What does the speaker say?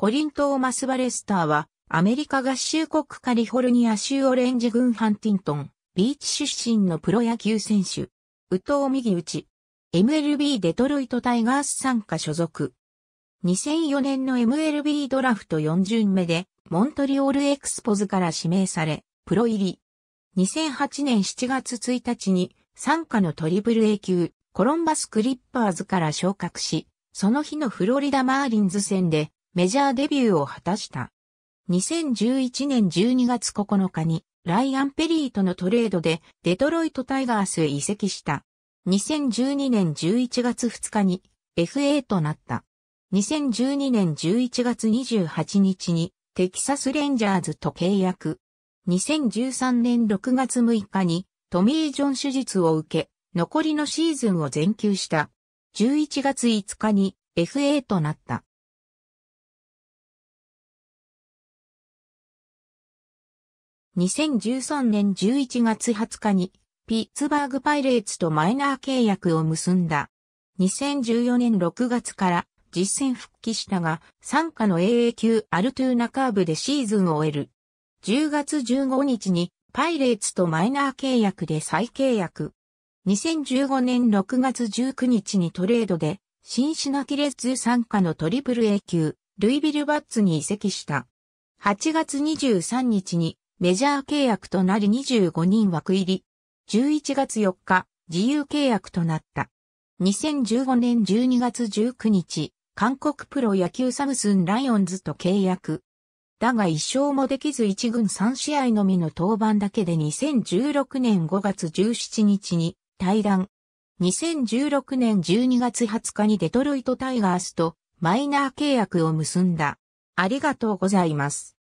コリン・トーマス・バレスターは、アメリカ合衆国カリフォルニア州オレンジ郡ハンティントン、ビーチ出身のプロ野球選手。宇藤右打ち。MLB デトロイトタイガース参加所属。2004年の MLB ドラフト4巡目で、モントリオールエクスポズから指名され、プロ入り。2008年7月1日に、参加のトリプル A 級、コロンバスクリッパーズから昇格し、その日のフロリダマーリンズ戦で、メジャーデビューを果たした。2011年12月9日にライアン・ペリーとのトレードでデトロイト・タイガースへ移籍した。2012年11月2日に FA となった。2012年11月28日にテキサス・レンジャーズと契約。2013年6月6日にトミー・ジョン手術を受け、残りのシーズンを全休した。11月5日に FA となった。2013年11月20日に、ピッツバーグパイレーツとマイナー契約を結んだ。2014年6月から実戦復帰したが、参加の AA 級アルトゥーナカーブでシーズンを終える。10月15日にパイレーツとマイナー契約で再契約。2015年6月19日にトレードで、シンシナキレッズ参加のトリプル A 級、ルイビルバッツに移籍した。8月23日にメジャー契約となり25人枠入り。11月4日、自由契約となった。2015年12月19日、韓国プロ野球サムスンライオンズと契約。だが一勝もできず一軍3試合のみの登板だけで2016年5月17日に対談。2016年12月20日にデトロイトタイガースとマイナー契約を結んだ。ありがとうございます。